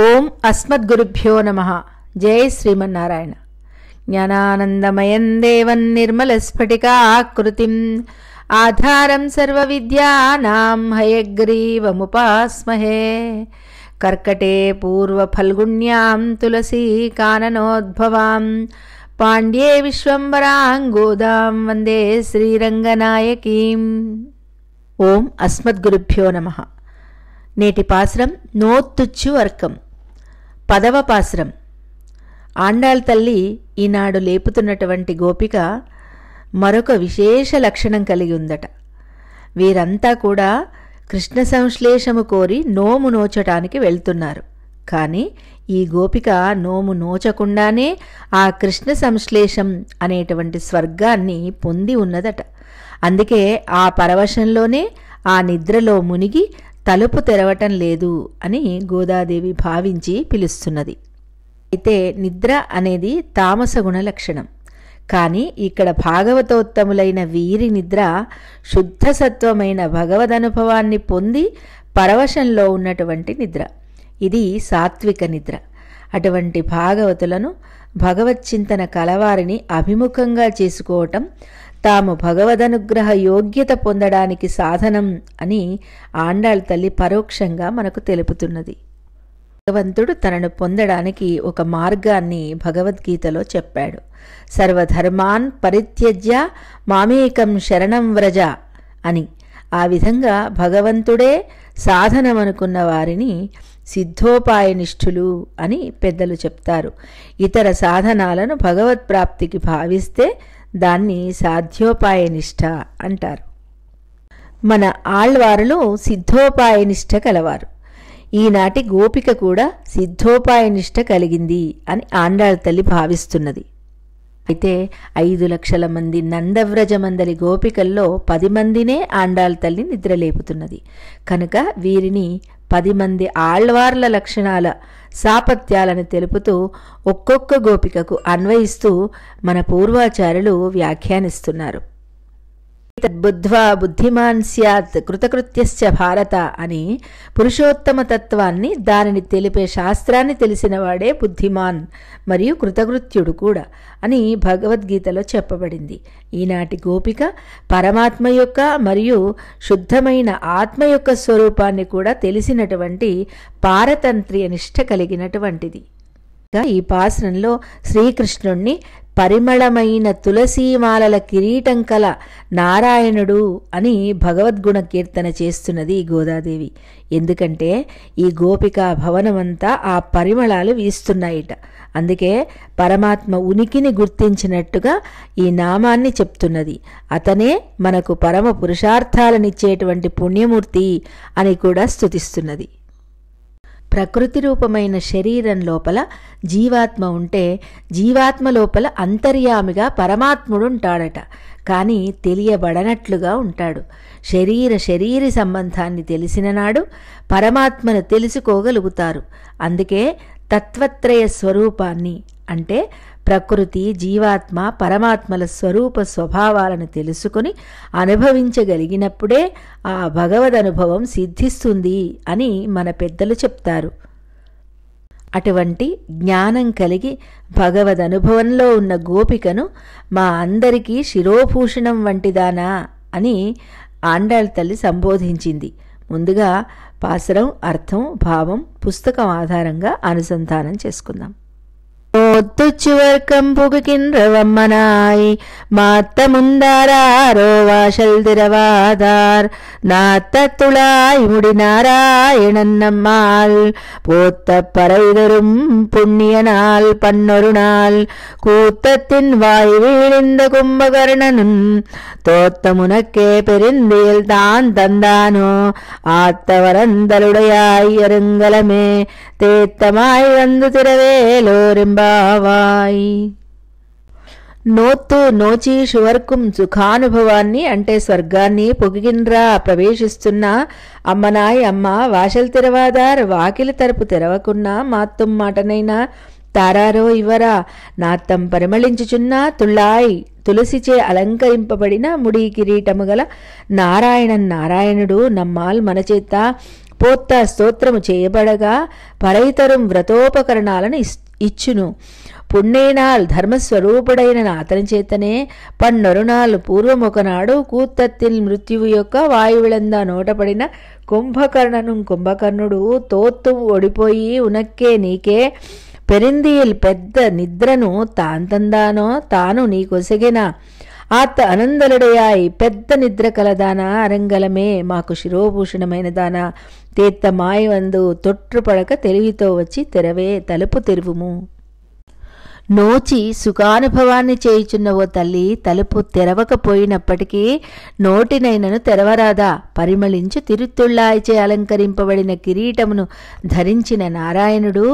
ఓం అస్మద్గురుభ్యో నమ జై శ్రీమన్నారాయణ జ్ఞానానందమయం దేవన్ నిర్మలస్ఫటికాకృతిం ఆధారం సర్వవిద్యానాం హయగ్రీవముపాస్మహే కర్కటే పూర్వఫల్గుణ్యాం తులసీ కాననోద్భవాం పాండ్యే విశ్వంబరాంగోదాం వందే శ్రీరంగనాయకీం ఓం అస్మద్గురుభ్యో నమ నేటి పాశ్రం నోత్తుచ్చు వర్గం పదవ పాశ్రం ఆండాల్ తల్లి ఈనాడు లేపుతున్నటువంటి గోపిక మరొక విశేష లక్షణం కలిగి ఉందట వీరంతా కూడా కృష్ణ సంశ్లేషము కోరి నోము నోచటానికి వెళ్తున్నారు కానీ ఈ గోపిక నోము నోచకుండానే ఆ కృష్ణ సంశ్లేషం అనేటువంటి స్వర్గాన్ని పొంది ఉన్నదట అందుకే ఆ పరవశంలోనే ఆ నిద్రలో మునిగి తలుపు తెరవటం లేదు అని గోదాదేవి భావించి పిలుస్తున్నది అయితే నిద్ర అనేది తామసగుణ లక్షణం కానీ ఇక్కడ భాగవతోత్తములైన వీరి నిద్ర శుద్ధసత్వమైన భగవదనుభవాన్ని పొంది పరవశంలో ఉన్నటువంటి నిద్ర ఇది సాత్విక నిద్ర అటువంటి భాగవతులను భగవచ్చింతన కలవారిని అభిముఖంగా చేసుకోవటం తాము భగవదనుగ్రహ యోగ్యత పొందడానికి సాధనం అని ఆండాళ్ళ తల్లి పరోక్షంగా మనకు తెలుపుతున్నది భగవంతుడు తనను పొందడానికి ఒక మార్గాన్ని భగవద్గీతలో చెప్పాడు సర్వధర్మాన్ పరిత్యజ్య మామేకం శరణం వ్రజ అని ఆ విధంగా భగవంతుడే సాధనమనుకున్న వారిని సిద్ధోపాయనిష్ఠులు అని పెద్దలు చెప్తారు ఇతర సాధనాలను భగవత్ప్రాప్తికి భావిస్తే దాన్ని సాధ్యోపాయనిష్ట అంటారు మన ఆళ్వారులు సిద్ధోపాయనిష్ట కలవారు ఈనాటి గోపిక కూడా సిద్ధోపాయనిష్ట కలిగింది అని ఆండాళ్ తల్లి భావిస్తున్నది అయితే ఐదు లక్షల మంది నందవ్రజమందలి గోపికల్లో పది మందినే ఆండాళ్ తల్లి నిద్రలేపుతున్నది కనుక వీరిని పది మంది ఆళ్వార్ల లక్షణాల సాపత్యాలను తెలుపుతూ ఒక్కొక్క గోపికకు అన్వయిస్తూ మన పూర్వాచారులు వ్యాఖ్యానిస్తున్నారు తద్బుద్ధ్వా బుద్ధిమాన్ సత్ కృతకృత్యశ్చ భారత అని పురుషోత్తమ తత్వాన్ని దానిని తెలిపే శాస్త్రాన్ని తెలిసినవాడే బుద్ధిమాన్ మరియు కృతకృత్యుడు కూడా అని భగవద్గీతలో చెప్పబడింది ఈనాటి గోపిక పరమాత్మ యొక్క మరియు శుద్ధమైన ఆత్మ యొక్క స్వరూపాన్ని కూడా తెలిసినటువంటి పారతంత్ర్య నిష్ట కలిగినటువంటిది ఈ పాసనంలో శ్రీకృష్ణుణ్ణి పరిమళమైన తులసీమాలల కిరీటం కల నారాయణుడు అని భగవద్గుణ కీర్తన చేస్తున్నది ఈ గోదాదేవి ఎందుకంటే ఈ గోపికా భవనమంతా ఆ పరిమళాలు వీస్తున్నాయిట అందుకే పరమాత్మ ఉనికిని గుర్తించినట్టుగా ఈ నామాన్ని చెప్తున్నది అతనే మనకు పరమ పురుషార్థాలనిచ్చేటువంటి పుణ్యమూర్తి అని కూడా స్థుతిస్తున్నది ప్రకృతి రూపమైన శరీరం లోపల జీవాత్మ ఉంటే జీవాత్మ లోపల అంతర్యామిగా పరమాత్ముడు ఉంటాడట కానీ తెలియబడనట్లుగా ఉంటాడు శరీర శరీర సంబంధాన్ని తెలిసిన నాడు పరమాత్మను తెలుసుకోగలుగుతారు అందుకే తత్వత్రయ స్వరూపాన్ని అంటే ప్రకృతి జీవాత్మ పరమాత్మల స్వరూప స్వభావాలను తెలుసుకుని అనుభవించగలిగినప్పుడే ఆ భగవద్ అనుభవం సిద్ధిస్తుంది అని మన పెద్దలు చెప్తారు అటువంటి జ్ఞానం కలిగి భగవద్ అనుభవంలో ఉన్న గోపికను మా అందరికీ శిరోభూషణం వంటిదానా అని ఆండాళ్ తల్లి సంబోధించింది ముందుగా పాసరం అర్థం భావం పుస్తకం ఆధారంగా అనుసంధానం చేసుకుందాం മുത്തുച്ചുവർക്കം പുകുകിன்ற വമ്മനായി മാത്തമുണ്ടാരാരോ വാശൽ തിരവാതാർ നാത്തത്തുളായി മുടിനാരായണൻ നമ്മാൾ പൂത്ത പറയിതരും പുണ്യനാൾ പന്നൊരു നാൾ കൂത്തത്തിൻ വായ് വീഴിந்த കുംഭകർണനും തോത്തമുനക്കേ പെരിന്തിയിൽ താൻ തന്താനോ ആത്തവരന്തലുടയായി അരുങ്കലമേ തേത്തമായി വന്നു തിരവേലോരുമ്പാ భావాయ్ నోత్తు నోచి షువర్కుం సుఖానుభవాన్ని అంటే స్వర్గాన్ని పొగిగిన్రా ప్రవేశిస్తున్న అమ్మనాయ్ అమ్మ వాషల్ తెరవాదార్ వాకిలి తరపు తెరవకున్నా మాత్తుం మాటనైనా తారారో ఇవ్వరా నాత్తం పరిమళించుచున్న తుళ్ళాయ్ తులసిచే అలంకరింపబడిన ముడి కిరీటము గల నారాయణ నారాయణుడు నమ్మాల్ మనచేత ఉపోత్త స్తోత్రము చేయబడగా పరైతరం వ్రతోపకరణాలను ఇచ్చును పుణ్యనాల్ ధర్మస్వరూపుడైన అతని చేతనే పన్నరుణాలు పూర్వం ఒకనాడు కూత్తత్తిల్ మృత్యువు యొక్క వాయువులందా నోటపడిన కుంభకర్ణను కుంభకర్ణుడు తోత్తు ఓడిపోయి ఉనక్కే నీకే పెరిందీల్ పెద్ద నిద్రను తాంతందానో తాను నీకొసగిన ఆత్త అనందలుడయాయ్ పెద్ద నిద్ర కలదానా అరంగలమే మాకు శిరోభూషణమైన శిరోభూషణమైనదానా తీర్థ మాయవందు తొట్టుపడక తెలివితో వచ్చి తెరవే తలుపు తెరువుము నోచి సుఖానుభవాన్ని చేయుచున్న ఓ తల్లి తలుపు తెరవకపోయినప్పటికీ నోటినైనను తెరవరాదా పరిమళించు తిరుత్తుళ్ళాయిచే అలంకరింపబడిన కిరీటమును ధరించిన నారాయణుడు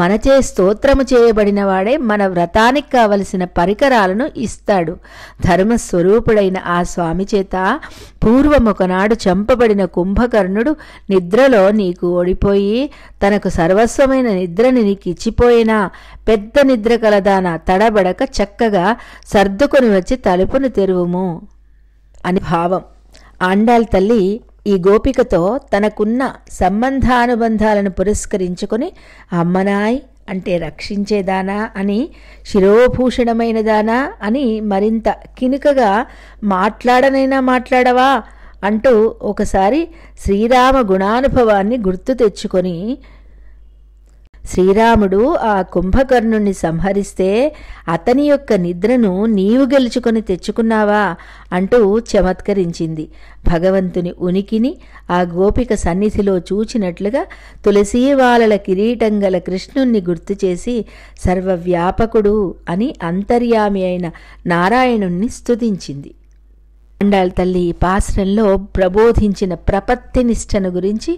మనచే స్తోత్రము చేయబడిన వాడే మన వ్రతానికి కావలసిన పరికరాలను ఇస్తాడు ధర్మస్వరూపుడైన ఆ స్వామి చేత పూర్వం ఒకనాడు చంపబడిన కుంభకర్ణుడు నిద్రలో నీకు ఓడిపోయి తనకు సర్వస్వమైన నిద్రని నీకు ఇచ్చిపోయినా పెద్ద నిద్ర కలదాన తడబడక చక్కగా సర్దుకొని వచ్చి తలుపును తెరువుము అని భావం ఆండాల్ తల్లి ఈ గోపికతో తనకున్న సంబంధానుబంధాలను పురస్కరించుకొని అమ్మనాయ్ అంటే రక్షించేదానా అని శిరోభూషణమైనదానా అని మరింత కినుకగా మాట్లాడనైనా మాట్లాడవా అంటూ ఒకసారి శ్రీరామ గుణానుభవాన్ని గుర్తు తెచ్చుకొని శ్రీరాముడు ఆ కుంభకర్ణుణ్ణి సంహరిస్తే అతని యొక్క నిద్రను నీవు గెలుచుకొని తెచ్చుకున్నావా అంటూ చమత్కరించింది భగవంతుని ఉనికిని ఆ గోపిక సన్నిధిలో చూచినట్లుగా తులసీవాలల కిరీటం గల కృష్ణుణ్ణి గుర్తు చేసి సర్వవ్యాపకుడు అని అంతర్యామి అయిన నారాయణుణ్ణి స్తుతించింది అండాల తల్లి పాశ్రంలో ప్రబోధించిన నిష్టను గురించి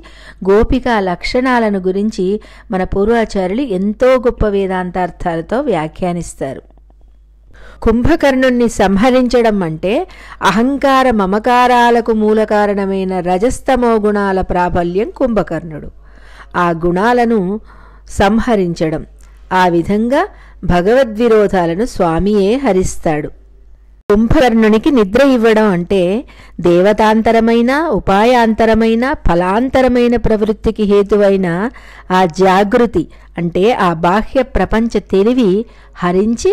గోపిక లక్షణాలను గురించి మన పూర్వాచార్యులు ఎంతో గొప్ప వేదాంతార్థాలతో వ్యాఖ్యానిస్తారు కుంభకర్ణుణ్ణి సంహరించడం అంటే అహంకార మమకారాలకు మూల కారణమైన రజస్తమో గుణాల ప్రాబల్యం కుంభకర్ణుడు ఆ గుణాలను సంహరించడం ఆ విధంగా భగవద్విరోధాలను స్వామియే హరిస్తాడు కుంభకర్ణునికి నిద్ర ఇవ్వడం అంటే దేవతాంతరమైన ఉపాయాంతరమైన ఫలాంతరమైన ప్రవృత్తికి హేతువైన ఆ జాగృతి అంటే ఆ బాహ్య ప్రపంచ తెలివి హరించి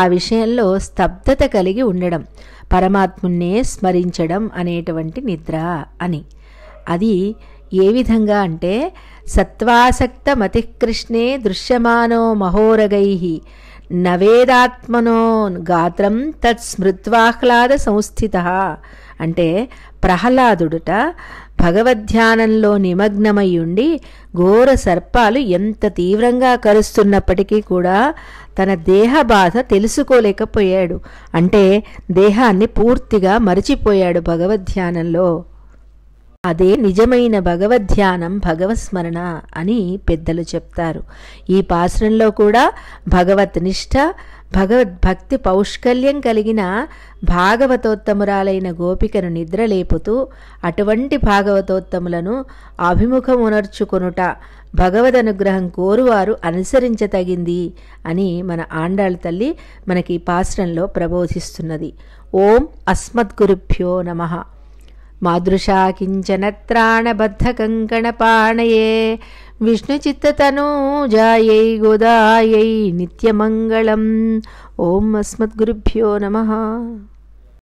ఆ విషయంలో స్తబ్దత కలిగి ఉండడం పరమాత్మున్నే స్మరించడం అనేటువంటి నిద్ర అని అది ఏ విధంగా అంటే సత్వాసక్త మతికృష్ణే దృశ్యమానో మహోరగై నవేదాత్మనో గాత్రం తత్ స్మృత్వాహ్లాద సంస్థిత అంటే ప్రహ్లాదుడుట భగవద్ధ్యానంలో నిమగ్నమై ఉండి ఘోర సర్పాలు ఎంత తీవ్రంగా కరుస్తున్నప్పటికీ కూడా తన దేహ బాధ తెలుసుకోలేకపోయాడు అంటే దేహాన్ని పూర్తిగా మరిచిపోయాడు భగవద్ధ్యానంలో అదే నిజమైన భగవద్ధ్యానం భగవస్మరణ అని పెద్దలు చెప్తారు ఈ పాశ్రంలో కూడా భగవత్ నిష్ఠ భగవద్భక్తి పౌష్కల్యం కలిగిన భాగవతోత్తమురాలైన గోపికను నిద్రలేపుతూ అటువంటి భాగవతోత్తములను అభిముఖమునర్చుకొనుట భగవదనుగ్రహం కోరువారు అనుసరించతగింది అని మన ఆండాళ్ళ తల్లి మనకి పాశ్రంలో ప్రబోధిస్తున్నది ఓం అస్మద్గురుభ్యో నమ मादृशा त्राणबद्धकङ्कणपाणये विष्णुचित्ततनूजायै गोदायै नित्यमङ्गलम् ओम् अस्मद्गुरुभ्यो नमः